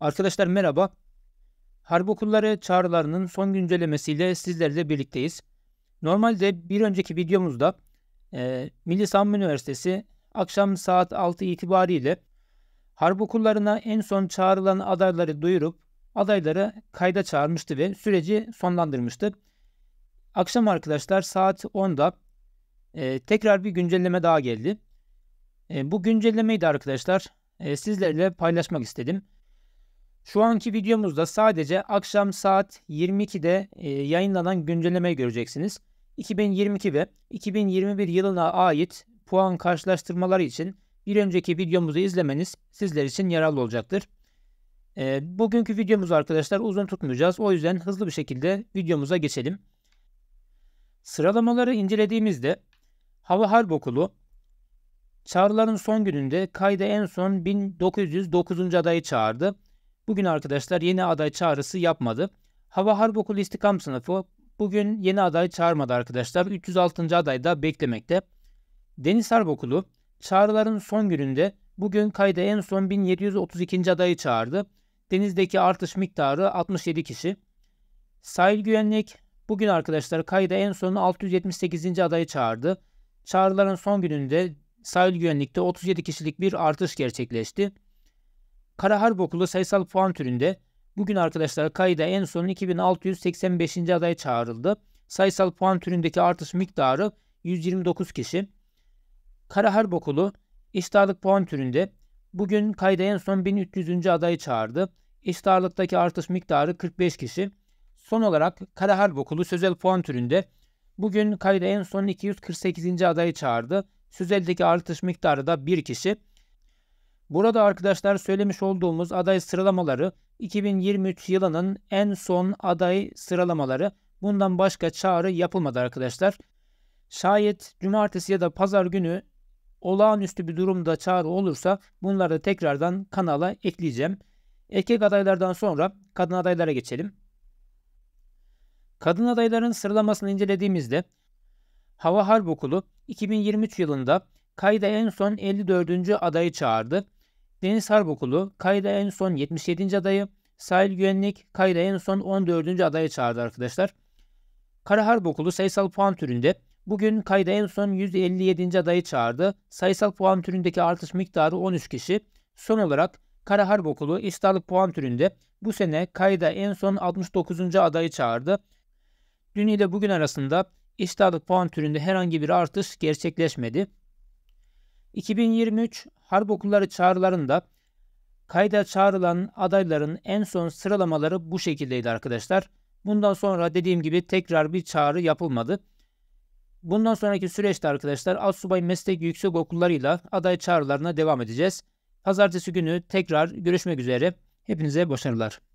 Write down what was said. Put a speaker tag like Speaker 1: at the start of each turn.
Speaker 1: Arkadaşlar merhaba. Harp okulları çağrılarının son güncellemesiyle sizlerle birlikteyiz. Normalde bir önceki videomuzda e, Milli Savunma Üniversitesi akşam saat 6 itibariyle harp okullarına en son çağrılan adayları duyurup adayları kayda çağırmıştı ve süreci sonlandırmıştı. Akşam arkadaşlar saat 10'da e, tekrar bir güncelleme daha geldi. E, bu güncellemeyi de arkadaşlar e, sizlerle paylaşmak istedim. Şu anki videomuzda sadece akşam saat 22'de e, yayınlanan güncelleme göreceksiniz. 2022 ve 2021 yılına ait puan karşılaştırmaları için bir önceki videomuzu izlemeniz sizler için yararlı olacaktır. E, bugünkü videomuzu arkadaşlar uzun tutmayacağız. O yüzden hızlı bir şekilde videomuza geçelim. Sıralamaları incelediğimizde Hava Harp Okulu Çağrıların son gününde kayda en son 1909. adayı çağırdı bugün arkadaşlar yeni aday çağrısı yapmadı. Hava Harp Okulu İstikam Sınıfı bugün yeni aday çağırmadı arkadaşlar. 306. aday da beklemekte. Deniz Harp Okulu çağrıların son gününde bugün kayda en son 1732. adayı çağırdı. Denizdeki artış miktarı 67 kişi. Sahil Güvenlik bugün arkadaşlar kayda en son 678. adayı çağırdı. Çağrıların son gününde sahil güvenlikte 37 kişilik bir artış gerçekleşti. Kara Harp Okulu sayısal puan türünde bugün arkadaşlar kayda en son 2685. aday çağrıldı. Sayısal puan türündeki artış miktarı 129 kişi. Kara Harp Okulu iştahlık puan türünde bugün kayda en son 1300. adayı çağırdı. İştahlıktaki artış miktarı 45 kişi. Son olarak Kara Harp Okulu sözel puan türünde bugün kayda en son 248. adayı çağırdı. Sözeldeki artış miktarı da 1 kişi. Burada arkadaşlar söylemiş olduğumuz aday sıralamaları 2023 yılının en son aday sıralamaları. Bundan başka çağrı yapılmadı arkadaşlar. Şayet cumartesi ya da pazar günü olağanüstü bir durumda çağrı olursa bunları da tekrardan kanala ekleyeceğim. Erkek adaylardan sonra kadın adaylara geçelim. Kadın adayların sıralamasını incelediğimizde Hava Harp Okulu 2023 yılında kayda en son 54. adayı çağırdı. Deniz Harp Okulu kayda en son 77. adayı, Sahil Güvenlik kayda en son 14. adayı çağırdı arkadaşlar. Kara Harp Okulu sayısal puan türünde bugün kayda en son 157. adayı çağırdı. Sayısal puan türündeki artış miktarı 13 kişi. Son olarak Kara Harp Okulu İstarlık puan türünde bu sene kayda en son 69. adayı çağırdı. Dün ile bugün arasında İştahlık puan türünde herhangi bir artış gerçekleşmedi. 2023 harp okulları çağrılarında kayda çağrılan adayların en son sıralamaları bu şekildeydi arkadaşlar. Bundan sonra dediğim gibi tekrar bir çağrı yapılmadı. Bundan sonraki süreçte arkadaşlar Assubay Meslek Yüksek Okullarıyla aday çağrılarına devam edeceğiz. Pazartesi günü tekrar görüşmek üzere. Hepinize başarılar.